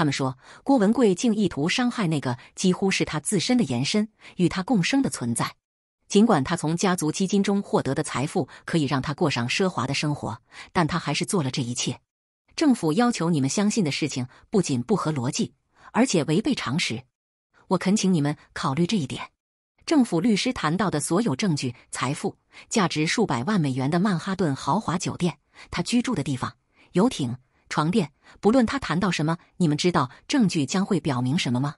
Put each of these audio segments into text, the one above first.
他们说，郭文贵竟意图伤害那个几乎是他自身的延伸、与他共生的存在。尽管他从家族基金中获得的财富可以让他过上奢华的生活，但他还是做了这一切。政府要求你们相信的事情不仅不合逻辑，而且违背常识。我恳请你们考虑这一点。政府律师谈到的所有证据：财富，价值数百万美元的曼哈顿豪华酒店，他居住的地方，游艇。床垫，不论他谈到什么，你们知道证据将会表明什么吗？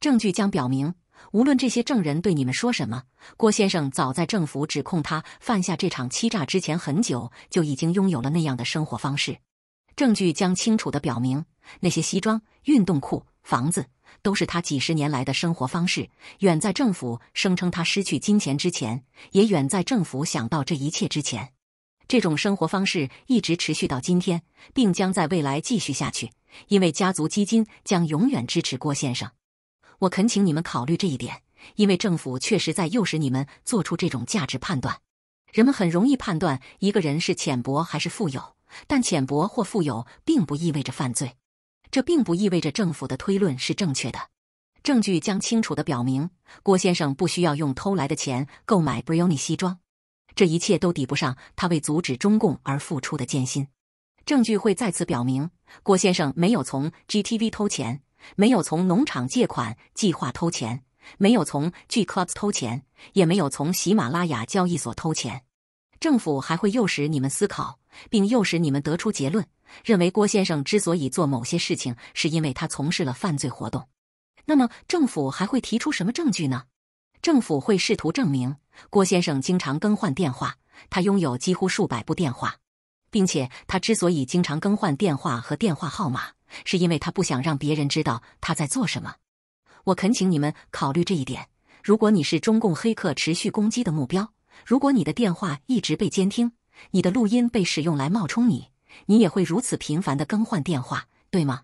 证据将表明，无论这些证人对你们说什么，郭先生早在政府指控他犯下这场欺诈之前很久就已经拥有了那样的生活方式。证据将清楚地表明，那些西装、运动裤、房子都是他几十年来的生活方式。远在政府声称他失去金钱之前，也远在政府想到这一切之前。这种生活方式一直持续到今天，并将在未来继续下去，因为家族基金将永远支持郭先生。我恳请你们考虑这一点，因为政府确实在诱使你们做出这种价值判断。人们很容易判断一个人是浅薄还是富有，但浅薄或富有并不意味着犯罪。这并不意味着政府的推论是正确的。证据将清楚地表明，郭先生不需要用偷来的钱购买 b r i o n e 西装。这一切都抵不上他为阻止中共而付出的艰辛。证据会再次表明，郭先生没有从 GTV 偷钱，没有从农场借款计划偷钱，没有从 g c l u b s 偷钱，也没有从喜马拉雅交易所偷钱。政府还会诱使你们思考，并诱使你们得出结论，认为郭先生之所以做某些事情，是因为他从事了犯罪活动。那么，政府还会提出什么证据呢？政府会试图证明。郭先生经常更换电话，他拥有几乎数百部电话，并且他之所以经常更换电话和电话号码，是因为他不想让别人知道他在做什么。我恳请你们考虑这一点：如果你是中共黑客持续攻击的目标，如果你的电话一直被监听，你的录音被使用来冒充你，你也会如此频繁的更换电话，对吗？